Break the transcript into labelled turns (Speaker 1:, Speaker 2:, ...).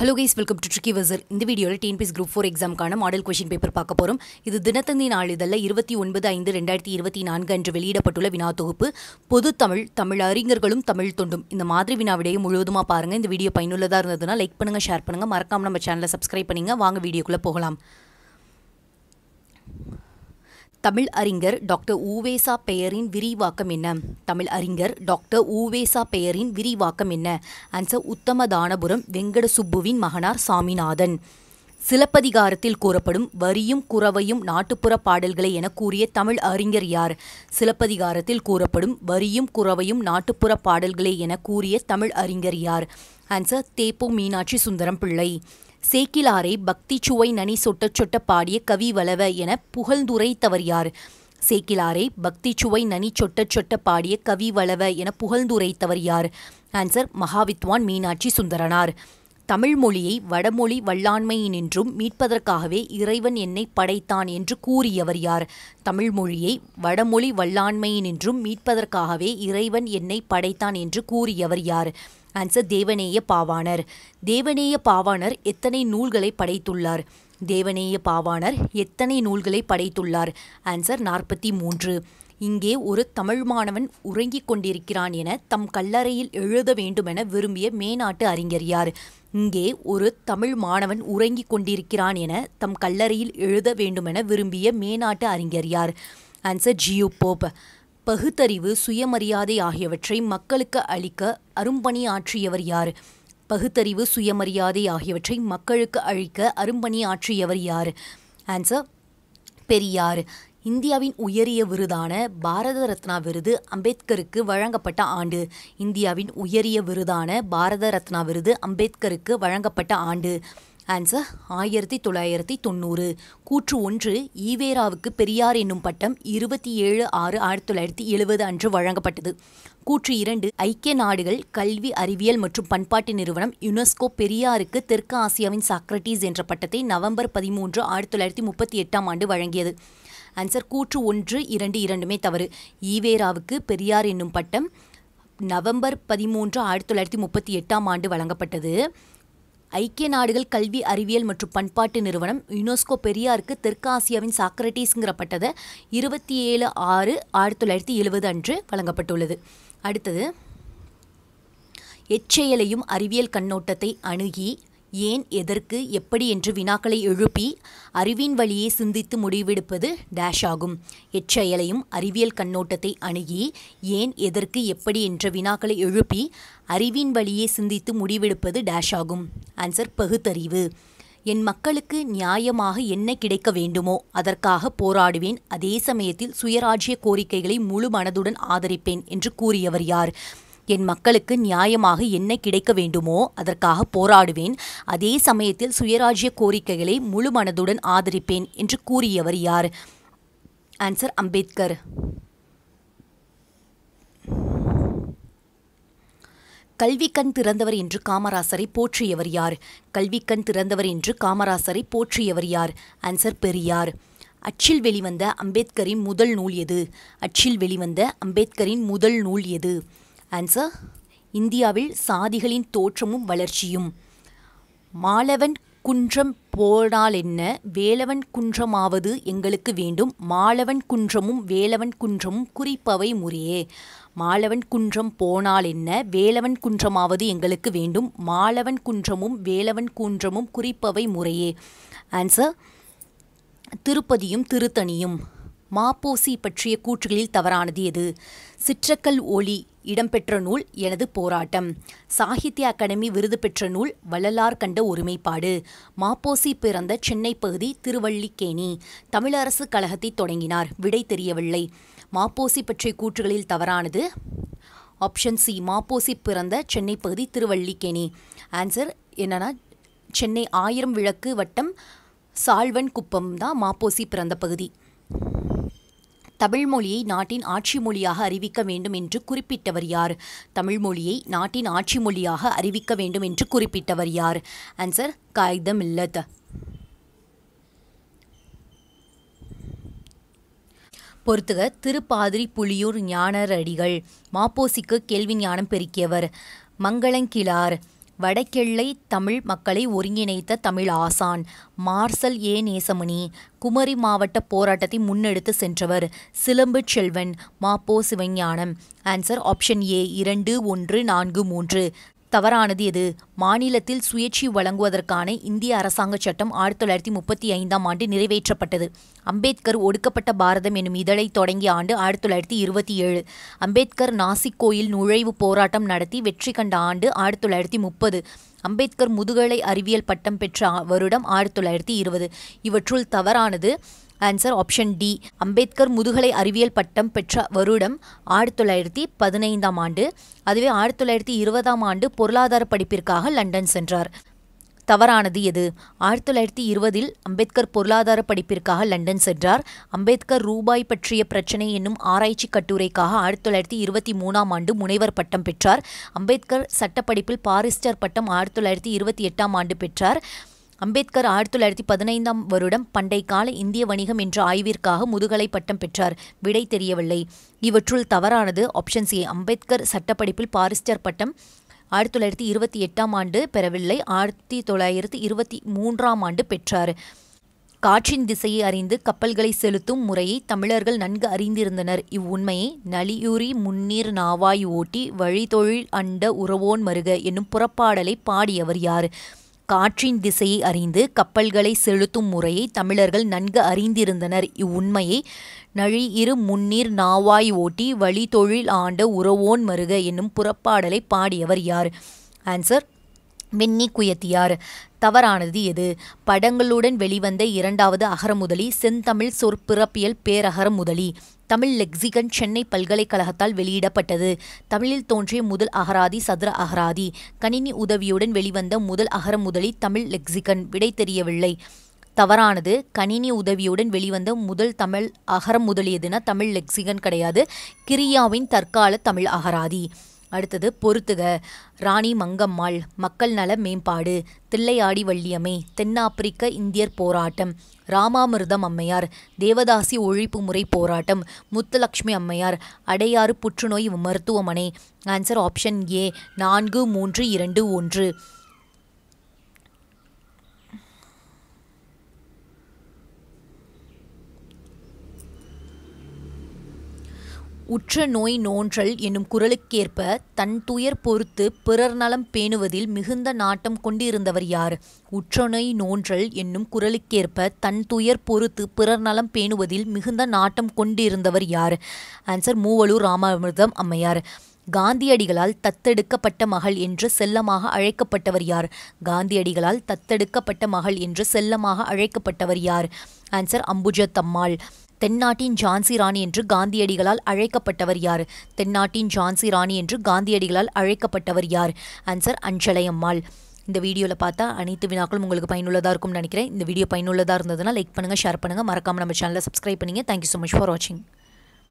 Speaker 1: hello guys welcome to tricky வசர் இந்த வீடியோவில் டிஎன்பிஎஸ் குரூப் ஃபோர் எக்ஸாம்க்கான மாடல் கொஷின் பேப்பர் பார்க்க போகிறோம் இது தினத்தந்தி நாளிதழில் இருபத்தி ஒன்பது ஐந்து ரெண்டாயிரத்தி இருபத்தி நான்கு அன்று வெளியிடப்பட்டுள்ள வினா தொகுப்பு பொது தமிழ் தமிழ் அறிஞர்களும் தமிழ் தொண்டும் இந்த மாதிரி வினா விடையை முழுவதுமாக பாருங்கள் இந்த வீடியோ பயனுள்ளதாக இருந்ததுன்னா லைக் பண்ணுங்கள் ஷேர் பண்ணுங்கள் மறக்காமல் நம்ம சேனலை சப்ஸ்கிரைப் பண்ணிங்க வாங்க வீடியோக்குள்ளே போகலாம் தமிழ் அறிஞர் டாக்டர் ஊவேசா பெயரின் விரிவாக்கம் என்ன தமிழ் அறிஞர் டாக்டர் ஊவேசா பெயரின் விரிவாக்கம் என்ன ஆன்சர் உத்தமதானபுரம் வெங்கட சுப்புவின் மகனார் சாமிநாதன் சிலப்பதிகாரத்தில் கூறப்படும் வரியும் குறவையும் நாட்டுப்புற பாடல்களை என கூறிய தமிழ் அறிஞர் யார் சிலப்பதிகாரத்தில் கூறப்படும் வரியும் குறவையும் நாட்டுப்புற பாடல்களை என கூறிய தமிழ் அறிஞர் யார் ஆன்சர் தேப்பு மீனாட்சி சுந்தரம் பிள்ளை சேக்கிலாரை பக்தி சுவை நனி சொட்ட சொட்ட பாடிய கவி வளவ என புகழ்ந்துரைத்தவர் யார் சேக்கிலாரை பக்தி சுவை நனி சொட்ட சொட்ட பாடிய கவி வளவ என புகழ்ந்துரைத்தவர் யார் ஆன்சர் மகாவித்வான் மீனாட்சி சுந்தரனார் தமிழ் மொழியை வடமொழி வல்லாண்மையினின்றும் மீட்பதற்காகவே இறைவன் என்னை படைத்தான் என்று கூறியவர் யார் தமிழ் மொழியை வடமொழி வல்லாண்மையினின்றும் மீட்பதற்காகவே இறைவன் என்னை படைத்தான் என்று கூறியவர் யார் ஆன்சர் தேவநேய பாவாணர் தேவநேய பாவாணர் எத்தனை நூல்களை படைத்துள்ளார் தேவநேய பாவாணர் எத்தனை நூல்களை படைத்துள்ளார் ஆன்சர் நாற்பத்தி மூன்று இங்கே ஒரு தமிழ் மாணவன் உறங்கிக் கொண்டிருக்கிறான் என தம் கல்லறையில் எழுத வேண்டுமென விரும்பிய மேநாட்டு அறிஞர் யார் இங்கே ஒரு தமிழ் மாணவன் உறங்கிக் கொண்டிருக்கிறான் என தம் கல்லறையில் எழுத வேண்டுமென விரும்பிய மேநாட்டு அறிஞர் யார் ஆன்சர் ஜியோ போப் பகுத்தறிவு சுயமரியாதை ஆகியவற்றை மக்களுக்கு அளிக்க அரும்பணி ஆற்றியவர் யார் பகுத்தறிவு சுயமரியாதை ஆகியவற்றை மக்களுக்கு அழிக்க அரும்பணி ஆற்றியவர் யார் ஆன்சர் பெரியார் இந்தியாவின் உயரிய விருதான பாரத ரத்னா விருது அம்பேத்கருக்கு வழங்கப்பட்ட ஆண்டு இந்தியாவின் உயரிய விருதான பாரத ரத்னா விருது அம்பேத்கருக்கு வழங்கப்பட்ட ஆண்டு ஆன்சர் ஆயிரத்தி தொள்ளாயிரத்தி தொண்ணூறு கூற்று ஒன்று ஈவேராவுக்கு பெரியார் என்னும் பட்டம் இருபத்தி ஏழு ஆறு ஆயிரத்தி தொள்ளாயிரத்தி எழுபது அன்று வழங்கப்பட்டது கூற்று இரண்டு ஐக்கிய நாடுகள் கல்வி அறிவியல் மற்றும் பண்பாட்டு நிறுவனம் யுனெஸ்கோ பெரியாருக்கு தெற்கு ஆசியாவின் சாக்ரட்டிஸ் என்ற பட்டத்தை நவம்பர் பதிமூன்று ஆயிரத்தி தொள்ளாயிரத்தி முப்பத்தி எட்டாம் ஆண்டு வழங்கியது ஆன்சர் கூற்று ஒன்று இரண்டு இரண்டுமே தவறு ஈவேராவுக்கு பெரியார் என்னும் பட்டம் நவம்பர் பதிமூன்று ஆயிரத்தி தொள்ளாயிரத்தி முப்பத்தி எட்டாம் ஆண்டு வழங்கப்பட்டது ஐக்கிய நாடுகள் கல்வி அறிவியல் மற்றும் பண்பாட்டு நிறுவனம் யுனெஸ்கோ பெரியாருக்கு தெற்காசியாவின் சாக்ரட்டிஸ்ங்கிற பட்டதை இருபத்தி ஏழு ஆறு ஆயிரத்தி தொள்ளாயிரத்தி எழுபது அன்று வழங்கப்பட்டுள்ளது அடுத்தது எச்செயலையும் அறிவியல் கண்ணோட்டத்தை அணுகி ஏன் எதற்கு எப்படி என்று வினாக்களை எழுப்பி அறிவின் வழியே சிந்தித்து முடிவெடுப்பது டேஷ் ஆகும் எச்செயலையும் அறிவியல் கண்ணோட்டத்தை அணுகி ஏன் எதற்கு எப்படி என்ற வினாக்களை எழுப்பி அறிவின் வழியே சிந்தித்து முடிவெடுப்பது டேஷ் ஆகும் ஆன்சர் பகுத்தறிவு என் மக்களுக்கு நியாயமாக என்ன கிடைக்க வேண்டுமோ அதற்காக போராடுவேன் அதே சமயத்தில் சுயராஜ்ய கோரிக்கைகளை முழு மனதுடன் ஆதரிப்பேன் என்று கூறியவர் யார் என் மக்களுக்கு நியாயமாக என்ன கிடைக்க வேண்டுமோ அதற்காக போராடுவேன் அதே சமயத்தில் சுயராஜ்ய கோரிக்கைகளை முழு மனதுடன் ஆதரிப்பேன் என்று கூறியவர் யார் ஆன்சர் அம்பேத்கர் கல்வி கண் திறந்தவர் என்று காமராசரை போற்றியவர் யார் கல்வி கண் திறந்தவர் என்று காமராசரை போற்றியவர் யார் ஆன்சர் பெரியார் அச்சில் வெளிவந்த அம்பேத்கரின் முதல் நூல் எது அச்சில் வெளிவந்த அம்பேத்கரின் முதல் நூல் எது ஆன்சர் இந்தியாவில் சாதிகளின் தோற்றமும் வளர்ச்சியும் மாலவன் குன்றம் போனால் என்ன வேலவன் குன்றமாவது எங்களுக்கு வேண்டும் மாலவன் குன்றமும் வேலவன் குன்றமும் குறிப்பவை முறையே மாலவன் குன்றம் போனால் என்ன வேலவன் குன்றமாவது எங்களுக்கு வேண்டும் மாலவன் குன்றமும் வேலவன் குன்றமும் குறிப்பவை முறையே ஆன்சர் திருப்பதியும் திருத்தணியும் மாப்போசி பற்றிய கூற்றுகளில் தவறானது எது சிற்றக்கல் ஒளி இடம்பெற்ற நூல் எனது போராட்டம் சாகித்ய அகாடமி விருது பெற்ற நூல் வள்ளலார் கண்ட ஒருமைப்பாடு மாப்போசி பிறந்த சென்னை பகுதி திருவள்ளிக்கேணி தமிழரசு கழகத்தை தொடங்கினார் விடை தெரியவில்லை மாப்போசி பற்றிய கூற்றுகளில் தவறானது ஆப்ஷன் சி மாப்போசி பிறந்த சென்னை பகுதி திருவள்ளிக்கேணி ஆன்சர் என்னன்னா சென்னை ஆயிரம் விளக்கு வட்டம் சால்வன் குப்பம் தான் மாப்போசி பிறந்த பகுதி தமிழ் மொழியை நாட்டின் ஆட்சி மொழியாக அறிவிக்க வேண்டும் என்று குறிப்பிட்டவர் யார் தமிழ் மொழியை நாட்டின் ஆட்சி மொழியாக அறிவிக்க வேண்டும் என்று குறிப்பிட்டவர் யார் ஆன்சர் காகிதம் இல்லத் பொறுத்துக திருப்பாதிரி புலியூர் ஞானரடிகள் மாப்போசிக்கு கேள்வி ஞானம் பெருக்கியவர் மங்களங்கிழார் வடக்கெள்ளை தமிழ் மக்களை ஒருங்கிணைத்த தமிழ் ஆசான் மார்சல் ஏ நேசமணி குமரி மாவட்ட போராட்டத்தை முன்னெடுத்து சென்றவர் சிலம்பு செல்வன் மாப்போ சிவஞானம் ஆன்சர் ஆப்ஷன் ஏ இரண்டு ஒன்று நான்கு மூன்று தவறானது எது மாநிலத்தில் சுயேட்சி வழங்குவதற்கான இந்திய அரசாங்க சட்டம் ஆயிரத்தி தொள்ளாயிரத்தி முப்பத்தி ஐந்தாம் ஆண்டு நிறைவேற்றப்பட்டது அம்பேத்கர் ஒடுக்கப்பட்ட பாரதம் எனும் இதழை தொடங்கிய ஆண்டு ஆயிரத்தி தொள்ளாயிரத்தி இருபத்தி ஏழு அம்பேத்கர் நாசிக் கோயில் நுழைவு போராட்டம் நடத்தி வெற்றி கண்ட ஆண்டு ஆயிரத்தி தொள்ளாயிரத்தி முப்பது அம்பேத்கர் முதுகலை அறிவியல் பட்டம் பெற்ற வருடம் ஆயிரத்தி தொள்ளாயிரத்தி இருபது இவற்றுள் தவறானது ஆன்சர் ஆப்ஷன் டி அம்பேத்கர் முதுகலை அறிவியல் பட்டம் பெற்ற வருடம் ஆயிரத்தி தொள்ளாயிரத்தி பதினைந்தாம் ஆண்டு அதுவே ஆயிரத்தி தொள்ளாயிரத்தி இருபதாம் ஆண்டு பொருளாதார படிப்பிற்காக லண்டன் சென்றார் தவறானது எது ஆயிரத்தி தொள்ளாயிரத்தி இருபதில் அம்பேத்கர் பொருளாதார படிப்பிற்காக லண்டன் சென்றார் அம்பேத்கர் ரூபாய் பற்றிய பிரச்சனை என்னும் ஆராய்ச்சி கட்டுரைக்காக ஆயிரத்தி தொள்ளாயிரத்தி இருபத்தி மூணாம் ஆண்டு முனைவர் பட்டம் பெற்றார் அம்பேத்கர் சட்டப்படிப்பில் பாரிஸ்டர் பட்டம் ஆயிரத்தி தொள்ளாயிரத்தி இருபத்தி எட்டாம் ஆண்டு பெற்றார் அம்பேத்கர் ஆயிரத்தி தொள்ளாயிரத்தி பதினைந்தாம் வருடம் பண்டை கால இந்திய வணிகம் என்ற ஆய்விற்காக முதுகலை பட்டம் பெற்றார் விடை தெரியவில்லை இவற்றுள் தவறானது ஆப்ஷன் சி அம்பேத்கர் சட்டப்படிப்பில் பாரிஸ்டர் பட்டம் ஆயிரத்தி தொள்ளாயிரத்தி இருபத்தி எட்டாம் ஆண்டு பெறவில்லை ஆயிரத்தி தொள்ளாயிரத்தி இருபத்தி மூன்றாம் ஆண்டு பெற்றார் காற்றின் திசையை அறிந்து கப்பல்களை செலுத்தும் முறையை தமிழர்கள் நன்கு அறிந்திருந்தனர் இவ்வுண்மையை நலியூரி முன்னீர் நாவாய் ஓட்டி வழிதொழில் அண்ட உறவோன் மருக என்னும் புறப்பாடலை பாடியவர் யார் காற்றின் திசையை அறிந்து கப்பல்களை செலுத்தும் முறையை தமிழர்கள் நன்கு அறிந்திருந்தனர் இவ்வுண்மையை நழி இரு முன்னீர் நாவாய் ஓட்டி வழி தொழில் ஆண்ட உறவோன் மருக என்னும் புறப்பாடலை பாடியவர் யார் ஆன்சர் வெண்ணி குயத்தியார் தவறானது எது படங்களுடன் வெளிவந்த இரண்டாவது அகரமுதலி செந்தமிழ் சொற்பிறப்பியல் பேரகரமுதலி தமிழ் லெக்சிகன் சென்னை பல்கலைக்கழகத்தால் வெளியிடப்பட்டது தமிழில் தோன்றிய முதல் அகராதி சதுர அகராதி கணினி உதவியுடன் வெளிவந்த முதல் அகர முதலி தமிழ் லெக்சிகன் விடை தெரியவில்லை தவறானது கணினி உதவியுடன் வெளிவந்த முதல் தமிழ் அகரம் முதலியதுன்னா தமிழ் லெக்சிகன் கிடையாது கிரியாவின் தற்கால தமிழ் அகராதி அடுத்தது பொறுத்துக ராணி மங்கம்மாள் மக்கள் நல மேம்பாடு தில்லையாடி வள்ளியம்மை தென்னாப்பிரிக்க இந்தியர் போராட்டம் ராமாமிர்தம் அம்மையார் தேவதாசி ஒழிப்பு முறை போராட்டம் முத்துலக்ஷ்மி அம்மையார் அடையாறு புற்றுநோய் மருத்துவமனை ஆன்சர் ஆப்ஷன் ஏ நான்கு மூன்று இரண்டு ஒன்று உற்ற நோய் நோன்றல் என்னும் குரலுக்கேற்ப தன் துயர் பொறுத்து பிறர் நலம் பேணுவதில் மிகுந்த நாட்டம் கொண்டிருந்தவர் யார் உற்ற நோய் நோன்றல் என்னும் குரலுக்கேற்ப தன் துயர் பொறுத்து பிறர் நலம் பேணுவதில் மிகுந்த நாட்டம் கொண்டிருந்தவர் யார் ஆன்சர் மூவலூர் ராமாமிர்தம் அம்மையார் காந்தியடிகளால் தத்தெடுக்கப்பட்ட மகள் என்று செல்லமாக அழைக்கப்பட்டவர் யார் காந்தியடிகளால் தத்தெடுக்கப்பட்ட மகள் என்று செல்லமாக அழைக்கப்பட்டவர் யார் ஆன்சர் அம்புஜத்தம்மாள் தென்னாட்டின் ஜான்சி ராணி என்று காந்தியடிகளால் அழைக்கப்பட்டவர் யார் தென்னாட்டின் ஜான்சி ராணி என்று காந்தியடிகளால் அழைக்கப்பட்டவர் யார் ஆன்சர் அஞ்சலையம்மாள் இந்த வீடியோவில் பார்த்தா அனைத்து வினாக்களும் உங்களுக்கு பயனுள்ளதாக இருக்கும்னு நினைக்கிறேன் இந்த வீடியோ பயனுள்ளதாக இருந்ததுன்னா லைக் பண்ணுங்கள் ஷேர் பண்ணுங்கள் மறக்காமல் நம்ம சேனலில் சப்ஸ்கிரைப் பண்ணுங்கள் தேங்க்யூ ஸோ மச் ஃபார் வாட்சிங்